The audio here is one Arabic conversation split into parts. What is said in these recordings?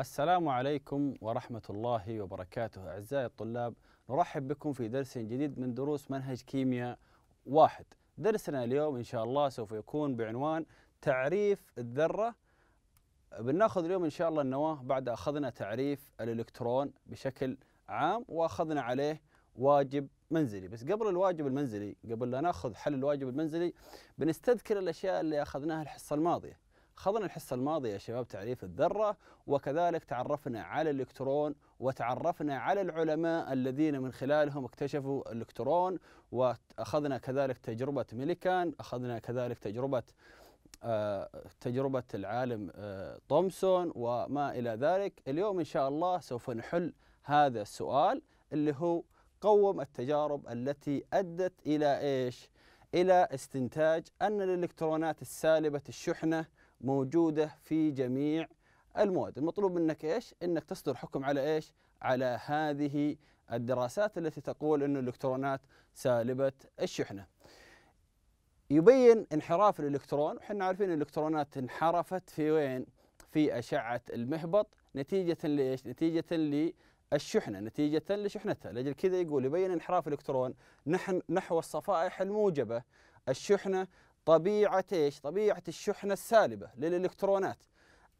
السلام عليكم ورحمة الله وبركاته أعزائي الطلاب نرحب بكم في درس جديد من دروس منهج كيمياء واحد درسنا اليوم إن شاء الله سوف يكون بعنوان تعريف الذرة بناخذ اليوم إن شاء الله النواة بعد أخذنا تعريف الإلكترون بشكل عام وأخذنا عليه واجب منزلي بس قبل الواجب المنزلي قبل لا ناخذ حل الواجب المنزلي بنستذكر الأشياء اللي أخذناها الحصة الماضية خضنا الحصة الماضية يا شباب تعريف الذرة وكذلك تعرفنا على الإلكترون وتعرفنا على العلماء الذين من خلالهم اكتشفوا الإلكترون وأخذنا كذلك تجربة ميليكان أخذنا كذلك تجربة آه، تجربة العالم آه، تومسون وما إلى ذلك اليوم إن شاء الله سوف نحل هذا السؤال اللي هو قوم التجارب التي أدت إلى إيش؟ إلى استنتاج أن الإلكترونات السالبة الشحنة موجوده في جميع المواد المطلوب منك ايش انك تصدر حكم على ايش على هذه الدراسات التي تقول ان الالكترونات سالبه الشحنه يبين انحراف الالكترون وحنا عارفين الالكترونات انحرفت في وين في اشعه المحبط نتيجه لايش نتيجه للشحنه نتيجه لشحنتها لاجل كذا يقول يبين انحراف الالكترون نحن نحو الصفائح الموجبه الشحنه طبيعة ايش؟ طبيعة الشحنة السالبة للالكترونات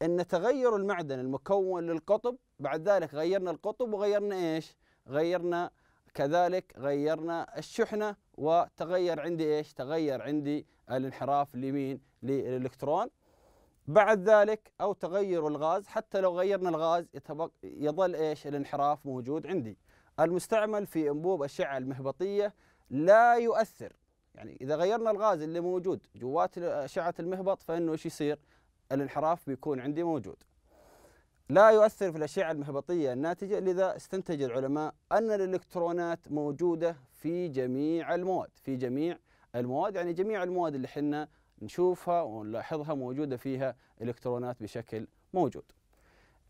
ان تغير المعدن المكون للقطب بعد ذلك غيرنا القطب وغيرنا ايش؟ غيرنا كذلك غيرنا الشحنة وتغير عندي ايش؟ تغير عندي الانحراف اليمين للالكترون بعد ذلك او تغير الغاز حتى لو غيرنا الغاز يظل ايش؟ الانحراف موجود عندي. المستعمل في انبوب الاشعه المهبطيه لا يؤثر يعني اذا غيرنا الغاز اللي موجود جوات اشعه المهبط فانه ايش يصير؟ الانحراف بيكون عندي موجود. لا يؤثر في الاشعه المهبطيه الناتجه لذا استنتج العلماء ان الالكترونات موجوده في جميع المواد، في جميع المواد يعني جميع المواد اللي احنا نشوفها ونلاحظها موجوده فيها الكترونات بشكل موجود.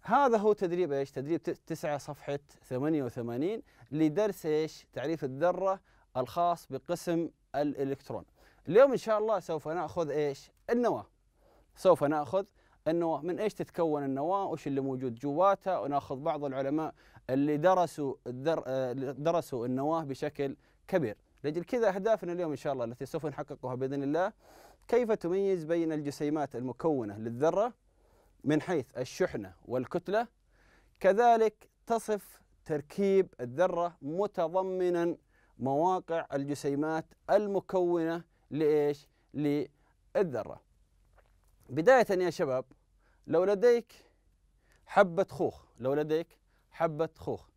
هذا هو تدريب ايش؟ تدريب 9 صفحه 88 لدرس ايش؟ تعريف الذره الخاص بقسم الالكترون اليوم ان شاء الله سوف ناخذ ايش النواه سوف ناخذ النواه من ايش تتكون النواه وايش اللي موجود جواتها وناخذ بعض العلماء اللي درسوا الدر... درسوا النواه بشكل كبير لأجل كذا أهدافنا اليوم إن شاء الله التي سوف نحققها بإذن الله كيف تميز بين الجسيمات المكونة للذرة من حيث الشحنة والكتلة كذلك تصف تركيب الذرة متضمنا مواقع الجسيمات المكونة لإيش؟ للذرة بداية يا شباب لو لديك حبة خوخ لو لديك حبة خوخ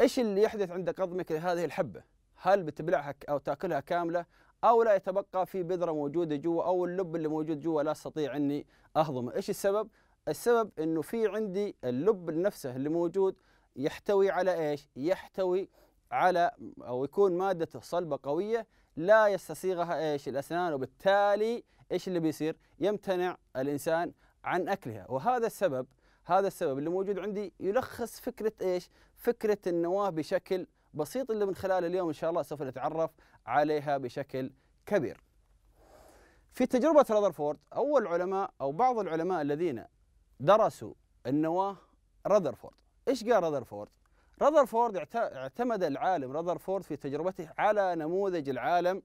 إيش اللي يحدث عند قضمك لهذه الحبة؟ هل بتبلعها أو تأكلها كاملة أو لا يتبقى في بذرة موجودة جوا أو اللب اللي موجود جوا لا أستطيع أني أهضمه إيش السبب؟ السبب أنه في عندي اللب نفسه اللي موجود يحتوي على إيش؟ يحتوي على او يكون مادته صلبه قويه لا يستسيغها ايش الاسنان وبالتالي ايش اللي بيصير؟ يمتنع الانسان عن اكلها وهذا السبب هذا السبب اللي موجود عندي يلخص فكره ايش؟ فكره النواه بشكل بسيط اللي من خلال اليوم ان شاء الله سوف نتعرف عليها بشكل كبير. في تجربه رذرفورد اول علماء او بعض العلماء الذين درسوا النواه رذرفورد، ايش قال رذرفورد؟ رذرفورد اعتمد العالم رذرفورد في تجربته على نموذج العالم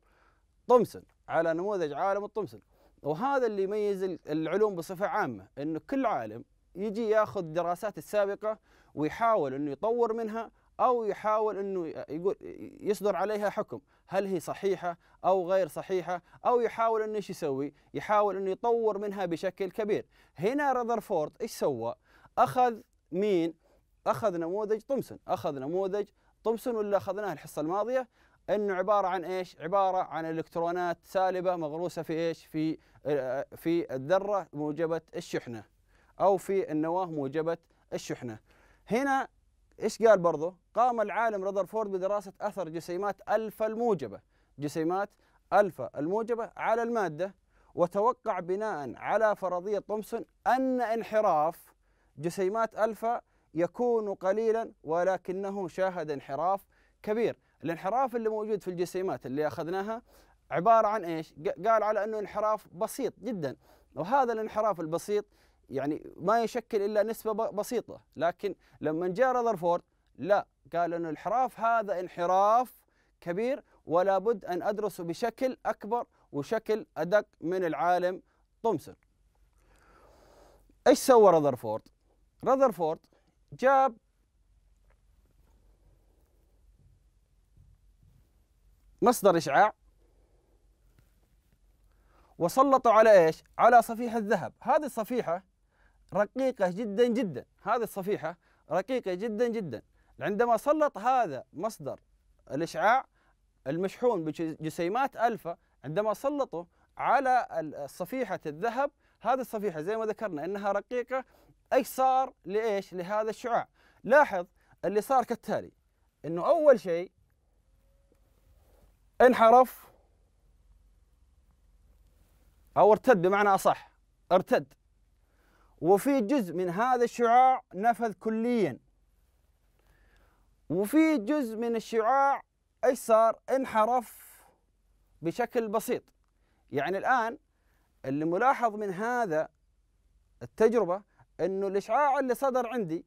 طومسون على نموذج عالم الطمسون وهذا اللي يميز العلوم بصفة عامة أنه كل عالم يجي ياخذ دراسات السابقة ويحاول أنه يطور منها أو يحاول أنه يقول يصدر عليها حكم هل هي صحيحة أو غير صحيحة أو يحاول أنه ايش يسوي يحاول أنه يطور منها بشكل كبير هنا رذرفورد ايش سوى أخذ مين اخذ نموذج طمسن اخذ نموذج طمسن واللي اخذناه الحصه الماضيه انه عباره عن ايش؟ عباره عن الكترونات سالبه مغروسه في ايش؟ في في الذره موجبه الشحنه او في النواه موجبه الشحنه. هنا ايش قال برضه؟ قام العالم رذرفورد بدراسه اثر جسيمات الفا الموجبه، جسيمات الفا الموجبه على الماده وتوقع بناء على فرضيه تومسون ان انحراف جسيمات الفا يكون قليلا ولكنه شاهد انحراف كبير الانحراف اللي موجود في الجسيمات اللي أخذناها عبارة عن إيش قال على أنه انحراف بسيط جدا وهذا الانحراف البسيط يعني ما يشكل إلا نسبة بسيطة لكن لما جاء رذرفورد لا قال أن الانحراف هذا انحراف كبير ولا بد أن أدرسه بشكل أكبر وشكل أدق من العالم طومسون ايش سوى رذرفورد؟ رذرفورد جاب مصدر إشعاع وسلطوا على إيش؟ على صفيحة الذهب هذه الصفيحة رقيقة جدا جدا هذه الصفيحة رقيقة جدا جدا عندما سلط هذا مصدر الإشعاع المشحون بجسيمات ألفا عندما سلطه على صفيحة الذهب هذه الصفيحة زي ما ذكرنا أنها رقيقة ايش صار لايش؟ لهذا الشعاع لاحظ اللي صار كالتالي انه اول شيء انحرف او ارتد بمعنى اصح ارتد وفي جزء من هذا الشعاع نفذ كليا وفي جزء من الشعاع ايش صار؟ انحرف بشكل بسيط يعني الان اللي ملاحظ من هذا التجربه انه الاشعاع اللي صدر عندي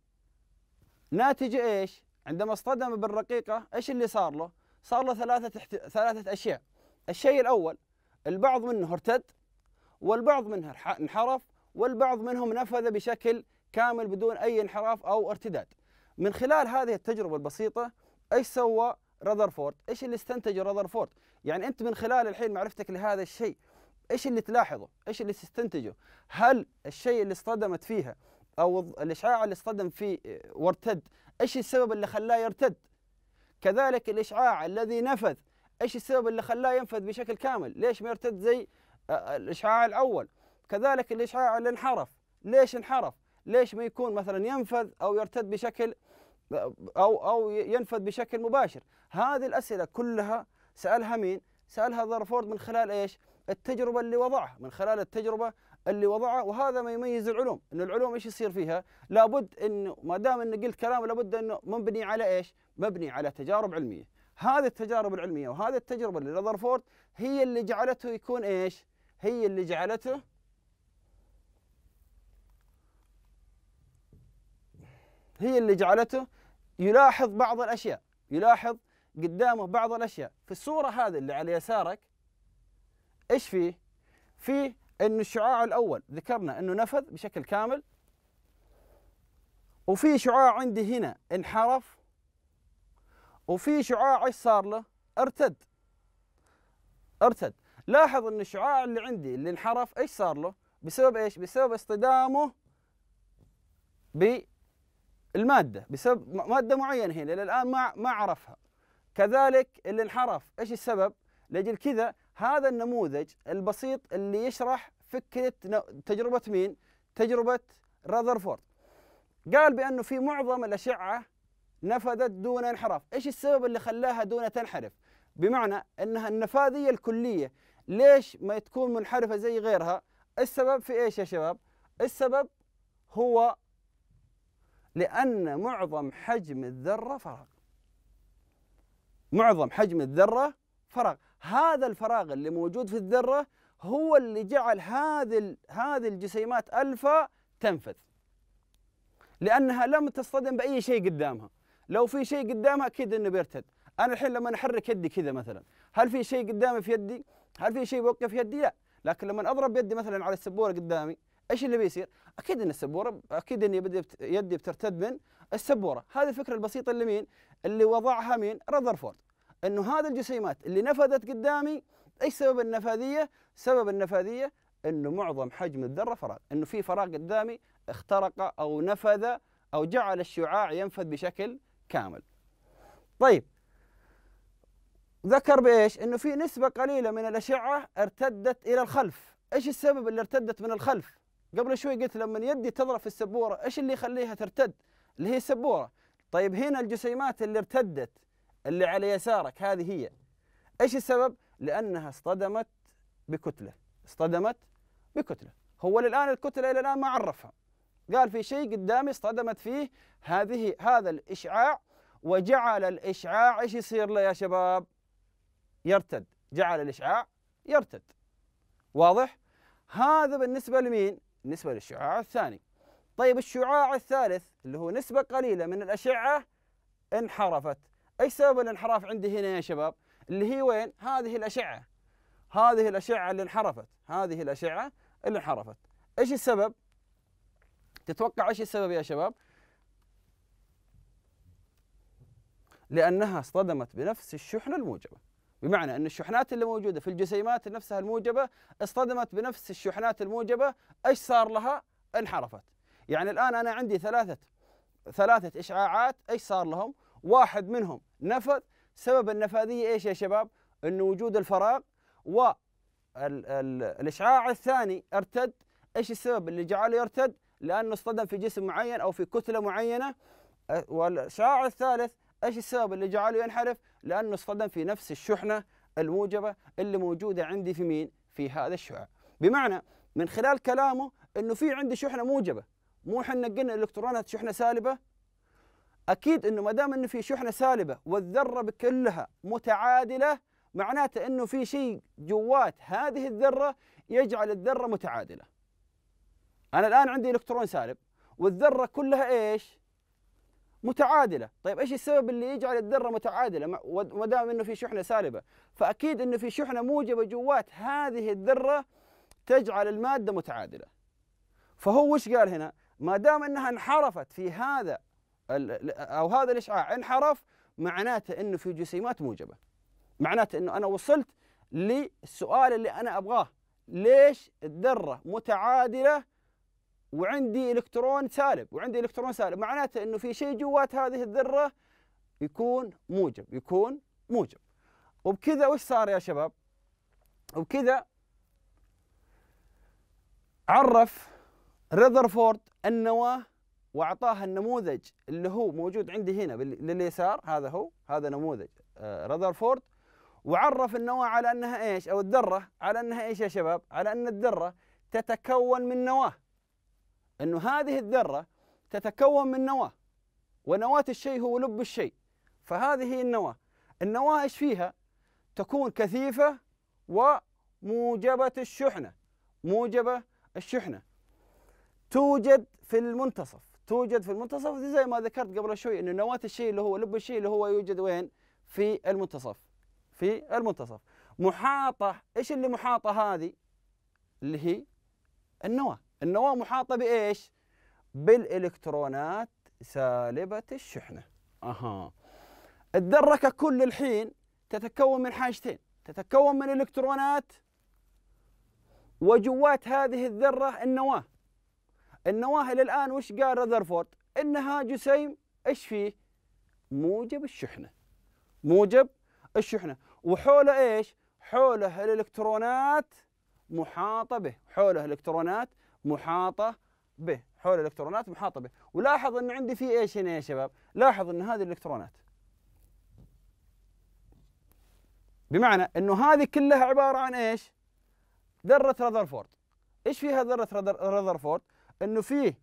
ناتج ايش؟ عندما اصطدم بالرقيقه ايش اللي صار له؟ صار له ثلاثه احت... ثلاثه اشياء. الشيء الاول البعض منه ارتد والبعض منه انحرف والبعض منهم نفذ بشكل كامل بدون اي انحراف او ارتداد. من خلال هذه التجربه البسيطه ايش سوى رذرفورد؟ ايش اللي استنتجه رذرفورد؟ يعني انت من خلال الحين معرفتك لهذا الشيء ايش اللي تلاحظه؟ ايش اللي تستنتجه؟ هل الشيء اللي اصطدمت فيها او الاشعاع اللي اصطدم فيه آه، وارتد، ايش السبب اللي خلاه يرتد؟ كذلك الاشعاع الذي نفذ، ايش السبب اللي خلاه ينفذ بشكل كامل؟ ليش ما يرتد زي آه، آه، الاشعاع الاول؟ كذلك الاشعاع اللي انحرف، ليش انحرف؟ ليش ما يكون مثلا ينفذ او يرتد بشكل او او ينفذ بشكل مباشر؟ هذه الاسئله كلها سالها مين؟ سالها ذرفورد من خلال ايش؟ التجربه اللي وضعها من خلال التجربه اللي وضعها وهذا ما يميز العلوم ان العلوم ايش يصير فيها لابد انه ما دام انه قلت كلام لابد انه مبني على ايش مبني على تجارب علميه هذه التجارب العلميه وهذه التجربه اللي رذرفورد هي اللي جعلته يكون ايش هي اللي جعلته هي اللي جعلته يلاحظ بعض الاشياء يلاحظ قدامه بعض الاشياء في الصوره هذه اللي على يسارك ايش فيه؟ فيه انه الشعاع الاول ذكرنا انه نفذ بشكل كامل وفي شعاع عندي هنا انحرف وفي شعاع ايش صار له؟ ارتد ارتد لاحظ ان الشعاع اللي عندي اللي انحرف ايش صار له؟ بسبب ايش؟ بسبب اصطدامه بالماده بسبب ماده معينه هنا الى الان ما ما عرفها كذلك اللي انحرف ايش السبب؟ لاجل كذا هذا النموذج البسيط اللي يشرح فكره تجربه مين؟ تجربه راذرفورد. قال بانه في معظم الاشعه نفذت دون انحراف، ايش السبب اللي خلاها دون تنحرف؟ بمعنى انها النفاذيه الكليه، ليش ما تكون منحرفه زي غيرها؟ السبب في ايش يا شباب؟ السبب هو لأن معظم حجم الذرة فراغ معظم حجم الذرة فراغ هذا الفراغ اللي موجود في الذره هو اللي جعل هذه هذه الجسيمات الفا تنفذ لانها لم تصطدم باي شيء قدامها لو في شيء قدامها اكيد انه بيرتد انا الحين لما احرك يدي كذا مثلا هل في شيء قدامي في يدي هل في شيء بوقف يدي لا لكن لما اضرب يدي مثلا على السبوره قدامي ايش اللي بيصير؟ اكيد ان السبوره اكيد اني بدي يدي بترتد من السبوره، هذه الفكره البسيطه اللي مين؟ اللي وضعها مين؟ رذرفورد. انه هذه الجسيمات اللي نفذت قدامي ايش سبب النفاذيه؟ سبب النفاذيه انه معظم حجم الذره فراغ، انه في فراغ قدامي اخترق او نفذ او جعل الشعاع ينفذ بشكل كامل. طيب ذكر بايش؟ انه في نسبه قليله من الاشعه ارتدت الى الخلف، ايش السبب اللي ارتدت من الخلف؟ قبل شوي قلت لما يدي تضرب في السبوره ايش اللي يخليها ترتد؟ اللي هي السبوره. طيب هنا الجسيمات اللي ارتدت اللي على يسارك هذه هي ايش السبب؟ لانها اصطدمت بكتله اصطدمت بكتله هو الان الكتله الى الان ما عرفها قال في شيء قدامي اصطدمت فيه هذه هذا الاشعاع وجعل الاشعاع ايش يصير له يا شباب؟ يرتد جعل الاشعاع يرتد واضح؟ هذا بالنسبه لمين؟ بالنسبه للشعاع الثاني طيب الشعاع الثالث اللي هو نسبه قليله من الاشعه انحرفت ايش سبب الانحراف عندي هنا يا شباب؟ اللي هي وين؟ هذه الاشعه هذه الاشعه اللي انحرفت، هذه الاشعه اللي انحرفت. ايش السبب؟ تتوقع ايش السبب يا شباب؟ لانها اصطدمت بنفس الشحنه الموجبه. بمعنى ان الشحنات اللي موجوده في الجسيمات نفسها الموجبه اصطدمت بنفس الشحنات الموجبه، ايش صار لها؟ انحرفت. يعني الان انا عندي ثلاثه ثلاثه اشعاعات ايش صار لهم؟ واحد منهم نفذ سبب النفاذية إيش يا شباب أنه وجود الفراغ و الإشعاع الثاني ارتد إيش السبب اللي جعله يرتد لأنه اصطدم في جسم معين أو في كتلة معينة والإشعاع الثالث إيش السبب اللي جعله ينحرف لأنه اصطدم في نفس الشحنة الموجبة اللي موجودة عندي في مين في هذا الشعاع بمعنى من خلال كلامه أنه في عندي شحنة موجبة مو احنا قلنا الالكترونات شحنه سالبه اكيد انه ما دام انه في شحنه سالبه والذره بكلها متعادله معناته انه في شيء جوات هذه الذره يجعل الذره متعادله. انا الان عندي الكترون سالب والذره كلها ايش؟ متعادله، طيب ايش السبب اللي يجعل الذره متعادله ما دام انه في شحنه سالبه؟ فاكيد انه في شحنه موجبه جوات هذه الذره تجعل الماده متعادله. فهو وش قال هنا؟ ما دام انها انحرفت في هذا او هذا الاشعاع آه، انحرف معناته انه في جسيمات موجبه معناته انه انا وصلت للسؤال اللي انا ابغاه ليش الذره متعادله وعندي الكترون سالب وعندي الكترون سالب معناته انه في شيء جوات هذه الذره يكون موجب يكون موجب وبكذا وش صار يا شباب وبكذا عرف رذرفورد النواه واعطاها النموذج اللي هو موجود عندي هنا لليسار هذا هو هذا نموذج آه، رذرفورد وعرف النواه على انها ايش او الذره على انها ايش يا شباب؟ على ان الذره تتكون من نواه انه هذه الذره تتكون من نواه ونواه الشيء هو لب الشيء فهذه هي النواه النواه ايش فيها؟ تكون كثيفه وموجبه الشحنه موجبه الشحنه توجد في المنتصف توجد في المنتصف زي ما ذكرت قبل شوي انه نواة الشيء اللي هو لب الشيء اللي هو يوجد وين؟ في المنتصف في المنتصف محاطة ايش اللي محاطة هذه؟ اللي هي النواة النواة محاطة بايش؟ بالالكترونات سالبة الشحنة اها الذرة ككل الحين تتكون من حاجتين تتكون من الكترونات وجوات هذه الذرة النواة النواهل الآن وش قال رذرفورد إنها جسيم إيش فيه موجب الشحنة موجب الشحنة وحوله إيش حوله الإلكترونات محاطة به حوله الإلكترونات محاطة به حول الإلكترونات محاطة به ولاحظ أن عندي في إيش هنا يا شباب لاحظ أن هذه الإلكترونات بمعنى أنه هذه كلها عبارة عن إيش ذرة رذرفورد إيش فيها ذرة رذرفورد انه فيه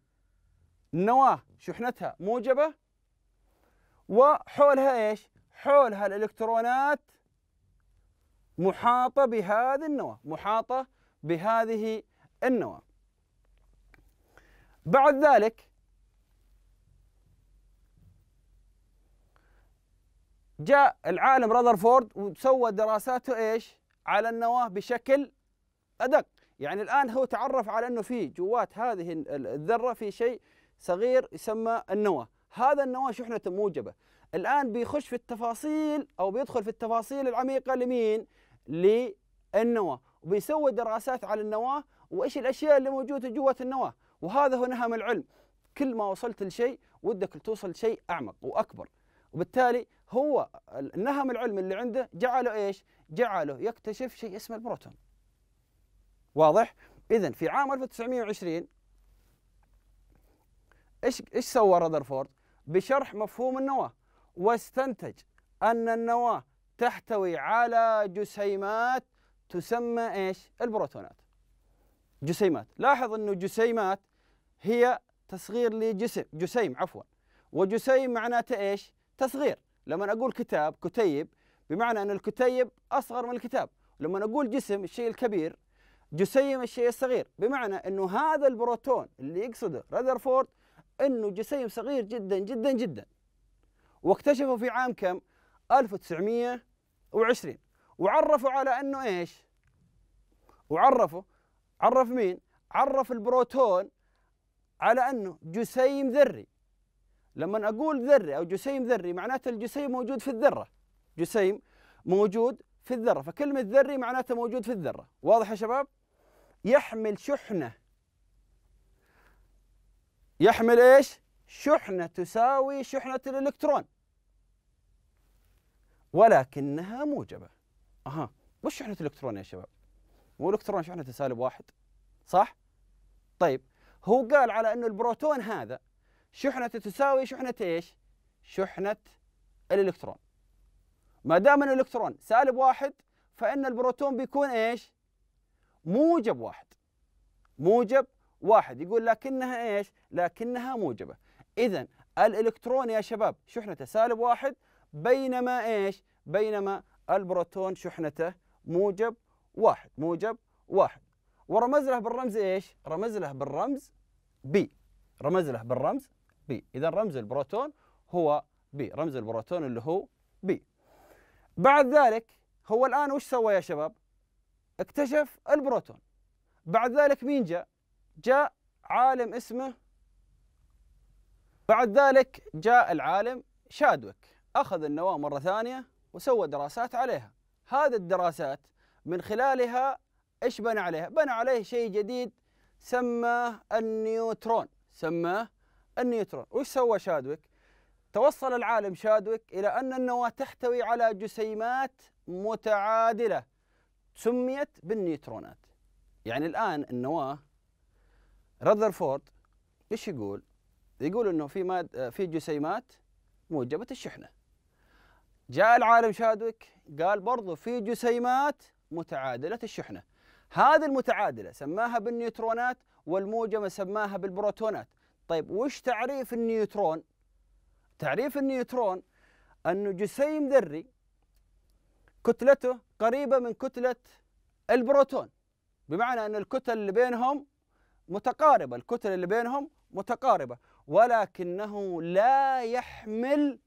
النواه شحنتها موجبه وحولها ايش؟ حولها الالكترونات محاطه بهذه النواه، محاطه بهذه النواه. بعد ذلك جاء العالم رذرفورد وسوى دراساته ايش؟ على النواه بشكل ادق. يعني الآن هو تعرف على أنه في جوات هذه الذرة في شيء صغير يسمى النواة هذا النواة شحنة موجبة الآن بيخش في التفاصيل أو بيدخل في التفاصيل العميقة لمين؟ للنواة وبيسوي دراسات على النواة وإيش الأشياء اللي موجودة جوة النواة وهذا هو نهم العلم كل ما وصلت لشيء ودك توصل لشيء أعمق وأكبر وبالتالي هو النهم العلم اللي عنده جعله إيش؟ جعله يكتشف شيء اسمه البروتون واضح؟ اذا في عام 1920 ايش ايش سوى رذرفورد؟ بشرح مفهوم النواه واستنتج ان النواه تحتوي على جسيمات تسمى ايش؟ البروتونات. جسيمات، لاحظ انه جسيمات هي تصغير لجسم، جسيم عفوا. وجسيم معناته ايش؟ تصغير، لما اقول كتاب كتيب بمعنى ان الكتيب اصغر من الكتاب، لما اقول جسم الشيء الكبير جسيم الشيء الصغير بمعنى انه هذا البروتون اللي يقصده رذرفورد انه جسيم صغير جدا جدا جدا واكتشفوا في عام كم 1920 وعرفوا على انه ايش وعرفوا عرف مين عرف البروتون على انه جسيم ذري لما اقول ذري او جسيم ذري معناته الجسيم موجود في الذره جسيم موجود في الذره فكلمه ذري معناته موجود في الذره واضح يا شباب يحمل شحنة يحمل ايش؟ شحنة تساوي شحنة الإلكترون ولكنها موجبة أها وش شحنة الإلكترون يا شباب؟ مو الإلكترون شحنة سالب واحد صح؟ طيب هو قال على أنه البروتون هذا شحنته تساوي شحنة ايش؟ شحنة الإلكترون ما دام الإلكترون سالب واحد فإن البروتون بيكون ايش؟ موجب واحد موجب واحد يقول لكنها ايش؟ لكنها موجبه اذا الالكترون يا شباب شحنته سالب واحد بينما ايش؟ بينما البروتون شحنته موجب واحد موجب واحد ورمز له بالرمز ايش؟ رمز له بالرمز بي رمز له بالرمز بي اذا رمز البروتون هو بي رمز البروتون اللي هو بي بعد ذلك هو الان وش سوى يا شباب؟ اكتشف البروتون بعد ذلك مين جاء؟ جاء عالم اسمه بعد ذلك جاء العالم شادوك أخذ النواة مرة ثانية وسوى دراسات عليها هذه الدراسات من خلالها إيش بنى عليها؟ بنى عليه شيء جديد سماه النيوترون سماه النيوترون وش سوى شادوك؟ توصل العالم شادوك إلى أن النواة تحتوي على جسيمات متعادلة سميت بالنيوترونات يعني الآن النواة رذرفورد ايش يقول؟ يقول انه في ماد في جسيمات موجبة الشحنة. جاء العالم شادوك قال برضو في جسيمات متعادلة الشحنة. هذه المتعادلة سماها بالنيوترونات والموجبة سماها بالبروتونات. طيب وش تعريف النيوترون؟ تعريف النيوترون انه جسيم ذري كتلته قريبة من كتلة البروتون بمعنى أن الكتل اللي بينهم متقاربة الكتل اللي بينهم متقاربة ولكنه لا يحمل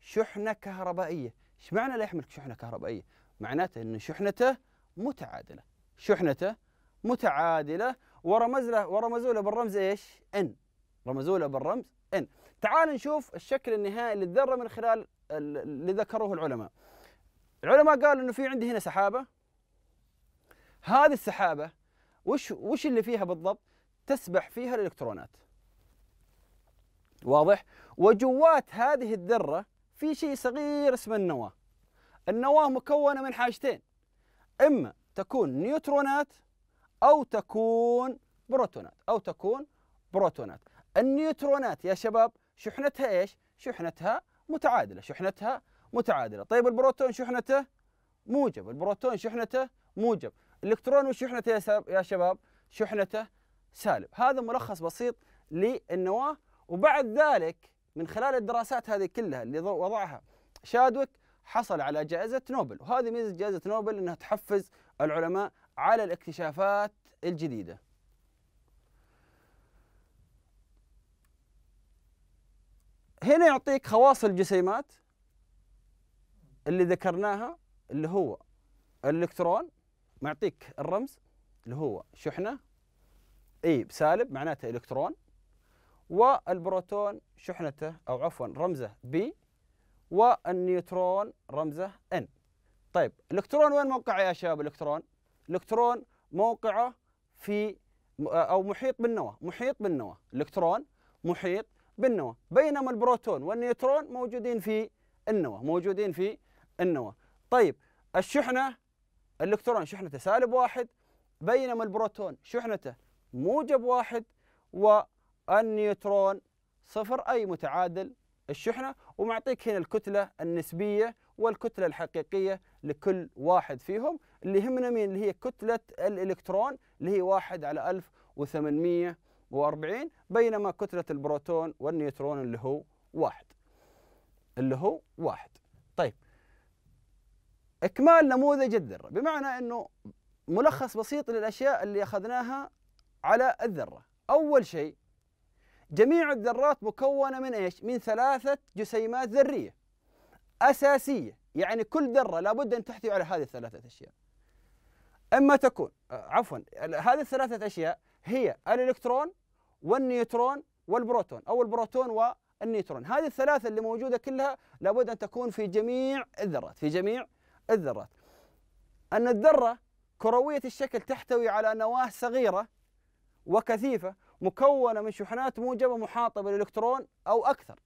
شحنة كهربائية ايش معنى لا يحمل شحنة كهربائية معناته أن شحنته متعادلة شحنته متعادلة ورمز له ورمزوا له بالرمز ايش؟ ان رمزوا له بالرمز ان تعال نشوف الشكل النهائي للذرة من خلال اللي ذكروه العلماء العلماء قالوا انه في عندي هنا سحابه هذه السحابه وش وش اللي فيها بالضبط؟ تسبح فيها الالكترونات واضح؟ وجوات هذه الذره في شيء صغير اسمه النواه النواه مكونه من حاجتين اما تكون نيوترونات او تكون بروتونات او تكون بروتونات النيوترونات يا شباب شحنتها ايش؟ شحنتها متعادله، شحنتها متعادله طيب البروتون شحنته موجب البروتون شحنته موجب الالكترون وشحنته يا, يا شباب شحنته سالب هذا ملخص بسيط للنواه وبعد ذلك من خلال الدراسات هذه كلها اللي وضعها شادوك حصل على جائزة نوبل وهذه ميزة جائزة نوبل أنها تحفز العلماء على الاكتشافات الجديدة هنا يعطيك خواص الجسيمات اللي ذكرناها اللي هو الالكترون معطيك الرمز اللي هو شحنه اي بسالب معناته الكترون والبروتون شحنته او عفوا رمزه بي والنيوترون رمزه ان طيب الالكترون وين موقعه يا شباب الالكترون الالكترون موقعه في او محيط بالنواه محيط بالنواه الالكترون محيط بالنواه بينما البروتون والنيوترون موجودين في النواه موجودين في النواة طيب الشحنة الإلكترون شحنته سالب واحد بينما البروتون شحنته موجب واحد والنيوترون صفر أي متعادل الشحنة ومعطيك هنا الكتلة النسبية والكتلة الحقيقية لكل واحد فيهم اللي يهمنا مين اللي هي كتلة الإلكترون اللي هي واحد على 1840 بينما كتلة البروتون والنيوترون اللي هو واحد اللي هو واحد طيب إكمال نموذج الذرة بمعنى أنه ملخص بسيط للأشياء اللي أخذناها على الذرة أول شيء جميع الذرات مكونة من إيش؟ من ثلاثة جسيمات ذرية أساسية يعني كل ذرة لابد أن تحتوي على هذه الثلاثة أشياء إما تكون آه، عفوا هذه الثلاثة أشياء هي الإلكترون والنيوترون والبروتون أو البروتون والنيوترون هذه الثلاثة اللي موجودة كلها لابد أن تكون في جميع الذرات في جميع الذرات أن الذرة كروية الشكل تحتوي على نواة صغيرة وكثيفة مكونة من شحنات موجبة محاطة بالإلكترون أو أكثر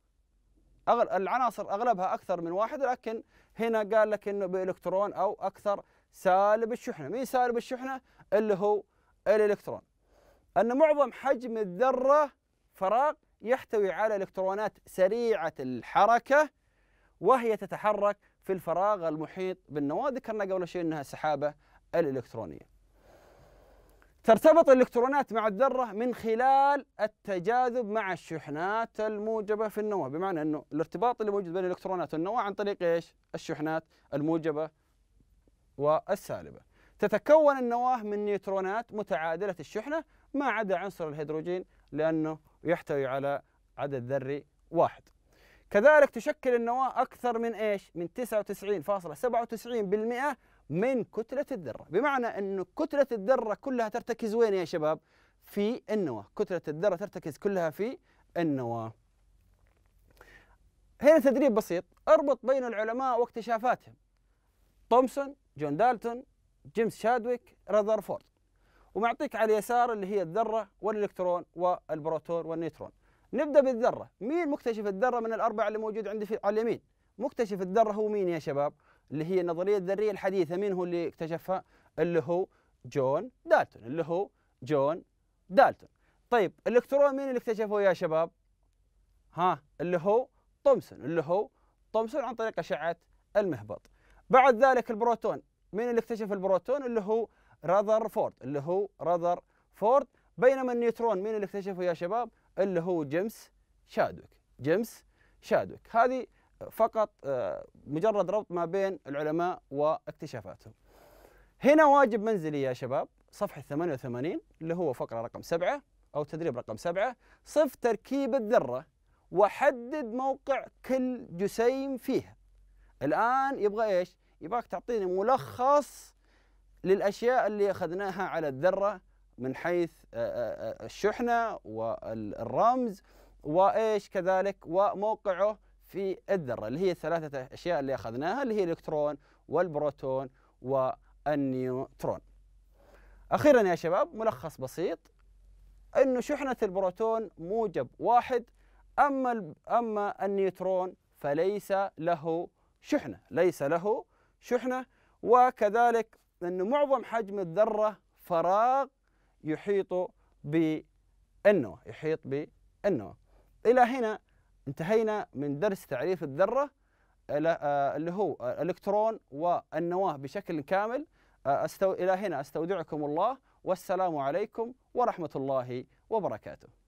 أغل... العناصر أغلبها أكثر من واحد لكن هنا قال لك أنه بإلكترون أو أكثر سالب الشحنة مين سالب الشحنة؟ اللي هو الإلكترون أن معظم حجم الذرة فراغ يحتوي على إلكترونات سريعة الحركة وهي تتحرك في الفراغ المحيط بالنواة ذكرنا قبل شيء أنها سحابه الإلكترونية ترتبط الإلكترونات مع الذرة من خلال التجاذب مع الشحنات الموجبة في النواة بمعنى أنه الارتباط اللي موجود بين الإلكترونات والنواة عن طريق إيش؟ الشحنات الموجبة والسالبة تتكون النواة من نيوترونات متعادلة الشحنة ما عدا عنصر الهيدروجين لأنه يحتوي على عدد ذري واحد كذلك تشكل النواة أكثر من إيش؟ من 99.97% من كتلة الذرة بمعنى أن كتلة الذرة كلها ترتكز وين يا شباب؟ في النواة كتلة الذرة ترتكز كلها في النواة هنا تدريب بسيط اربط بين العلماء واكتشافاتهم تومسون جون دالتون جيمس شادويك رذرفورد ومعطيك على اليسار اللي هي الذرة والإلكترون والبروتون والنيترون نبدا بالذره مين مكتشف الذره من الاربعه اللي موجود عندي في على اليمين مكتشف الذره هو مين يا شباب اللي هي النظريه الذريه الحديثه مين هو اللي اكتشفها اللي هو جون دالتون اللي هو جون دالتون طيب الالكترون مين اللي اكتشفه يا شباب ها اللي هو تومسون اللي هو تومسون عن طريق اشعه المهبط بعد ذلك البروتون مين اللي اكتشف البروتون اللي هو راذرفورد اللي هو راذرفورد بينما النيوترون مين اللي اكتشفه يا شباب اللي هو جيمس شادوك جيمس شادوك هذه فقط آه، مجرد ربط ما بين العلماء واكتشافاتهم هنا واجب منزلي يا شباب صفحة 88 اللي هو فقرة رقم 7 أو تدريب رقم 7 صف تركيب الذرة وحدد موقع كل جسيم فيها الآن يبغى إيش؟ يبغاك تعطيني ملخص للأشياء اللي أخذناها على الذرة من حيث آه، آه، آه، الشحنه والرمز وايش كذلك وموقعه في الذره اللي هي الثلاثه اشياء اللي اخذناها اللي هي الالكترون والبروتون والنيوترون. اخيرا يا شباب ملخص بسيط انه شحنه البروتون موجب واحد اما اما النيوترون فليس له شحنه، ليس له شحنه وكذلك انه معظم حجم الذره فراغ يحيط بأنه يحيط بأنه إلى هنا انتهينا من درس تعريف الذرة آه، اللي هو آه، الإلكترون والنواة بشكل كامل آه، إلى هنا أستودعكم الله والسلام عليكم ورحمة الله وبركاته